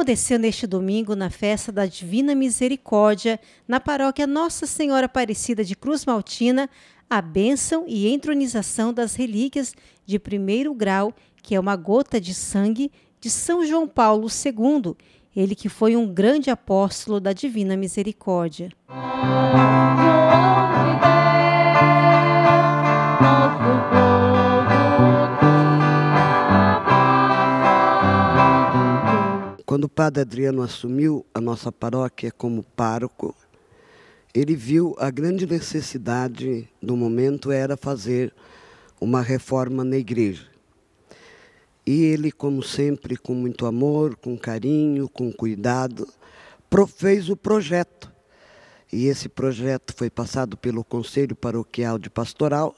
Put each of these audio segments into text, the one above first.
aconteceu neste domingo na festa da Divina Misericórdia, na paróquia Nossa Senhora Aparecida de Cruz Maltina, a bênção e entronização das relíquias de primeiro grau, que é uma gota de sangue, de São João Paulo II, ele que foi um grande apóstolo da Divina Misericórdia. Música Quando o padre Adriano assumiu a nossa paróquia como pároco, ele viu a grande necessidade do momento era fazer uma reforma na igreja. E ele, como sempre, com muito amor, com carinho, com cuidado, fez o projeto. E esse projeto foi passado pelo Conselho Paroquial de Pastoral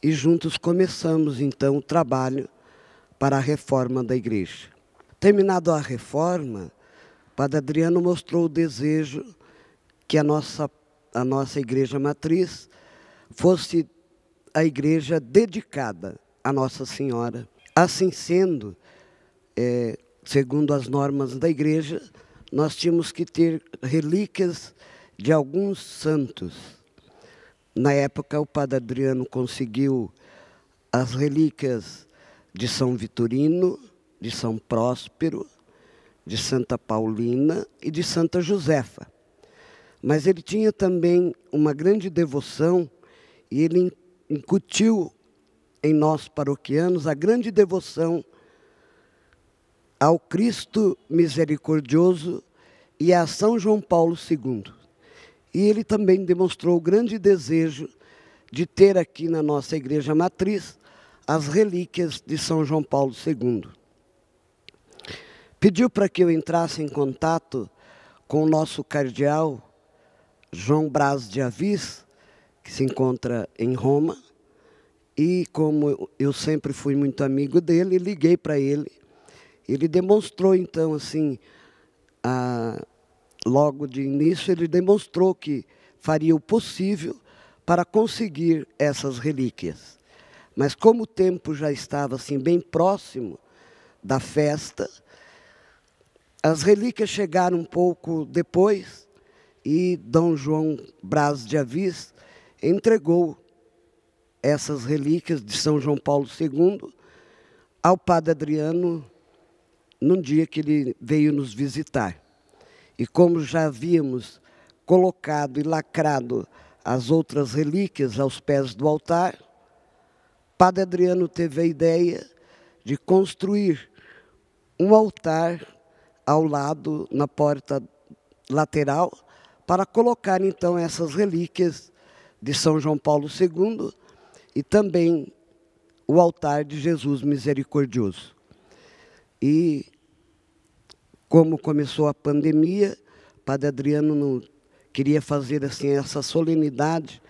e juntos começamos então o trabalho para a reforma da igreja. Terminado a reforma, Padre Adriano mostrou o desejo que a nossa, a nossa igreja matriz fosse a igreja dedicada a Nossa Senhora. Assim sendo, é, segundo as normas da igreja, nós tínhamos que ter relíquias de alguns santos. Na época, o padre Adriano conseguiu as relíquias de São Vitorino, de São Próspero, de Santa Paulina e de Santa Josefa. Mas ele tinha também uma grande devoção e ele incutiu em nós paroquianos a grande devoção ao Cristo misericordioso e a São João Paulo II. E ele também demonstrou o grande desejo de ter aqui na nossa igreja matriz as relíquias de São João Paulo II pediu para que eu entrasse em contato com o nosso cardeal João Braz de Avis, que se encontra em Roma, e como eu sempre fui muito amigo dele, liguei para ele. Ele demonstrou então assim, a, logo de início, ele demonstrou que faria o possível para conseguir essas relíquias. Mas como o tempo já estava assim bem próximo da festa, as relíquias chegaram um pouco depois e Dom João Braz de Avis entregou essas relíquias de São João Paulo II ao padre Adriano num dia que ele veio nos visitar. E como já havíamos colocado e lacrado as outras relíquias aos pés do altar, padre Adriano teve a ideia de construir um altar ao lado, na porta lateral, para colocar então essas relíquias de São João Paulo II e também o altar de Jesus Misericordioso. E como começou a pandemia, Padre Adriano não queria fazer assim essa solenidade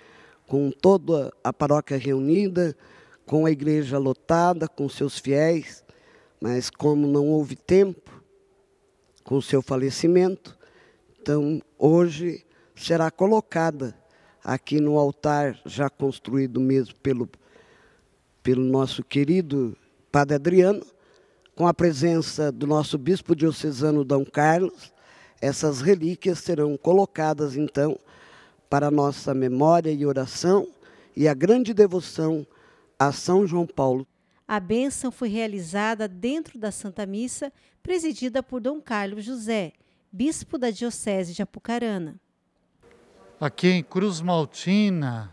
com toda a paróquia reunida, com a igreja lotada, com seus fiéis, mas como não houve tempo, com o seu falecimento. Então, hoje será colocada aqui no altar já construído mesmo pelo, pelo nosso querido Padre Adriano, com a presença do nosso bispo diocesano Dom Carlos. Essas relíquias serão colocadas então para nossa memória e oração e a grande devoção a São João Paulo a bênção foi realizada dentro da Santa Missa, presidida por Dom Carlos José, bispo da Diocese de Apucarana. Aqui em Cruz Maltina,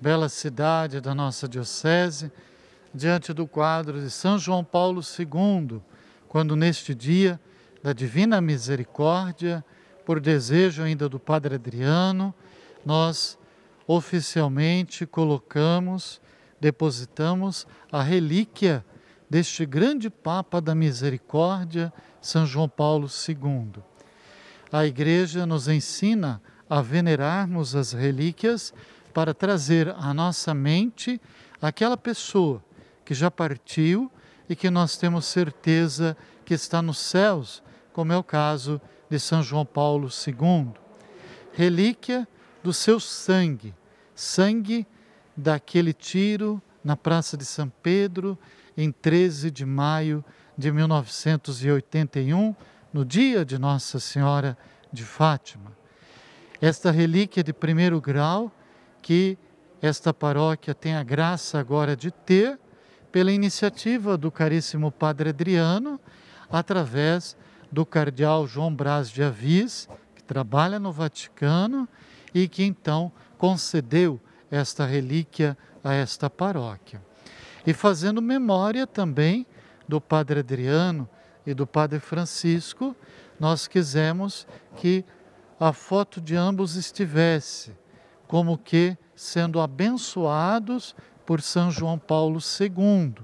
bela cidade da nossa Diocese, diante do quadro de São João Paulo II, quando neste dia da Divina Misericórdia, por desejo ainda do Padre Adriano, nós oficialmente colocamos depositamos a relíquia deste grande Papa da Misericórdia, São João Paulo II. A Igreja nos ensina a venerarmos as relíquias para trazer à nossa mente aquela pessoa que já partiu e que nós temos certeza que está nos céus, como é o caso de São João Paulo II. Relíquia do seu sangue, sangue daquele tiro na Praça de São Pedro em 13 de maio de 1981, no dia de Nossa Senhora de Fátima. Esta relíquia de primeiro grau que esta paróquia tem a graça agora de ter pela iniciativa do caríssimo Padre Adriano, através do cardeal João Braz de Avis, que trabalha no Vaticano e que então concedeu esta relíquia a esta paróquia. E fazendo memória também do Padre Adriano e do Padre Francisco, nós quisemos que a foto de ambos estivesse, como que sendo abençoados por São João Paulo II.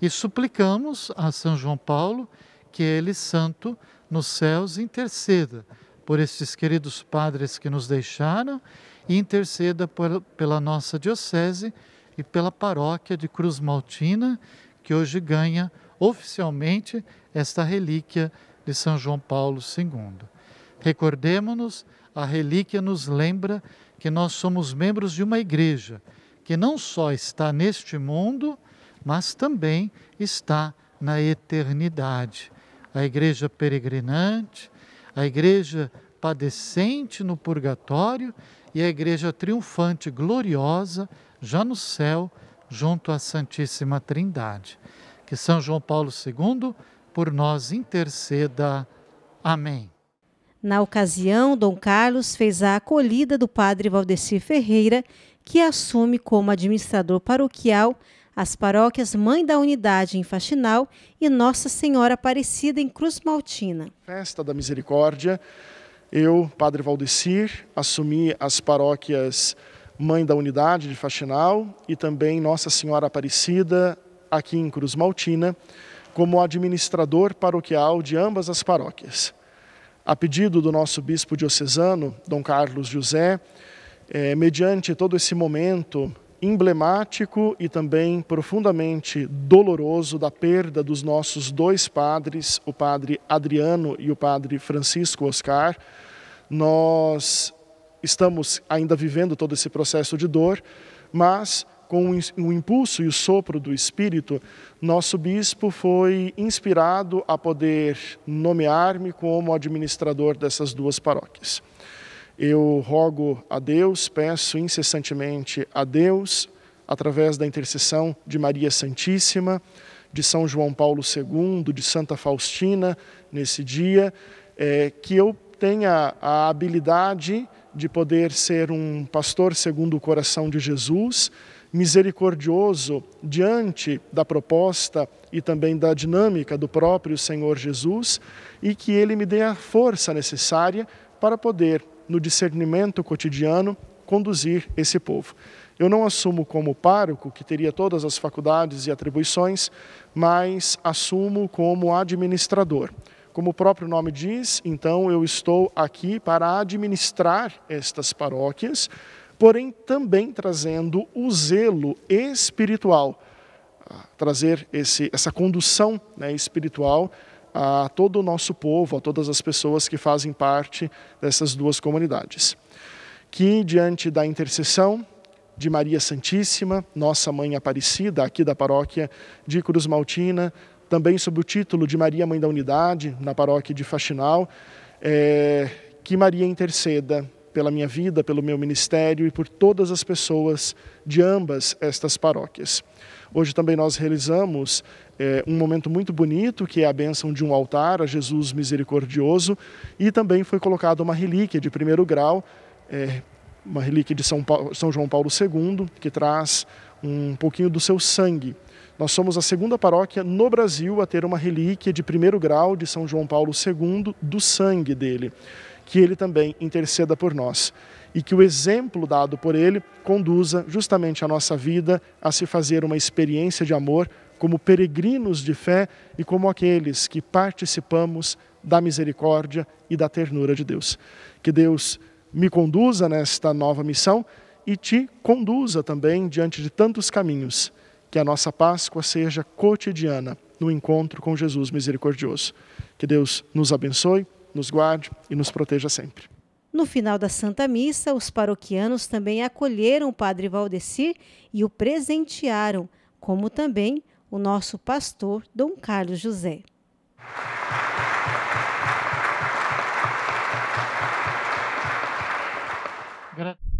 E suplicamos a São João Paulo que ele, santo, nos céus interceda por estes queridos padres que nos deixaram e interceda por, pela nossa diocese e pela paróquia de Cruz Maltina, que hoje ganha oficialmente esta relíquia de São João Paulo II. Recordemos-nos, a relíquia nos lembra que nós somos membros de uma igreja que não só está neste mundo, mas também está na eternidade. A igreja peregrinante, a igreja padecente no purgatório e a igreja triunfante gloriosa já no céu, junto à Santíssima Trindade. Que São João Paulo II por nós interceda. Amém. Na ocasião, Dom Carlos fez a acolhida do padre Valdeci Ferreira, que assume como administrador paroquial as paróquias Mãe da Unidade em Faxinal e Nossa Senhora Aparecida em Cruz Maltina. Festa da Misericórdia eu, Padre Valdecir, assumi as paróquias Mãe da Unidade de Faxinal e também Nossa Senhora Aparecida, aqui em Cruz Maltina, como administrador paroquial de ambas as paróquias. A pedido do nosso bispo diocesano, Dom Carlos José, eh, mediante todo esse momento emblemático e também profundamente doloroso da perda dos nossos dois padres, o padre Adriano e o padre Francisco Oscar, nós estamos ainda vivendo todo esse processo de dor, mas com o impulso e o sopro do Espírito, nosso bispo foi inspirado a poder nomear-me como administrador dessas duas paróquias. Eu rogo a Deus, peço incessantemente a Deus, através da intercessão de Maria Santíssima, de São João Paulo II, de Santa Faustina, nesse dia, é, que eu tenha a habilidade de poder ser um pastor segundo o coração de Jesus, misericordioso diante da proposta e também da dinâmica do próprio Senhor Jesus, e que ele me dê a força necessária para poder, no discernimento cotidiano, conduzir esse povo. Eu não assumo como pároco, que teria todas as faculdades e atribuições, mas assumo como administrador. Como o próprio nome diz, então eu estou aqui para administrar estas paróquias, porém também trazendo o zelo espiritual, trazer esse, essa condução né, espiritual a todo o nosso povo, a todas as pessoas que fazem parte dessas duas comunidades. Que, diante da intercessão de Maria Santíssima, nossa mãe Aparecida, aqui da paróquia de Cruz Maltina, também sob o título de Maria Mãe da Unidade, na paróquia de Faxinal, é, que Maria interceda pela minha vida, pelo meu ministério e por todas as pessoas de ambas estas paróquias. Hoje também nós realizamos é, um momento muito bonito, que é a bênção de um altar a Jesus misericordioso, e também foi colocada uma relíquia de primeiro grau, é, uma relíquia de São, Paulo, São João Paulo II, que traz um pouquinho do seu sangue nós somos a segunda paróquia no Brasil a ter uma relíquia de primeiro grau de São João Paulo II do sangue dele. Que ele também interceda por nós e que o exemplo dado por ele conduza justamente a nossa vida a se fazer uma experiência de amor como peregrinos de fé e como aqueles que participamos da misericórdia e da ternura de Deus. Que Deus me conduza nesta nova missão e te conduza também diante de tantos caminhos que a nossa Páscoa seja cotidiana no encontro com Jesus misericordioso. Que Deus nos abençoe, nos guarde e nos proteja sempre. No final da Santa Missa, os paroquianos também acolheram o Padre Valdecir e o presentearam, como também o nosso pastor Dom Carlos José. Gracias.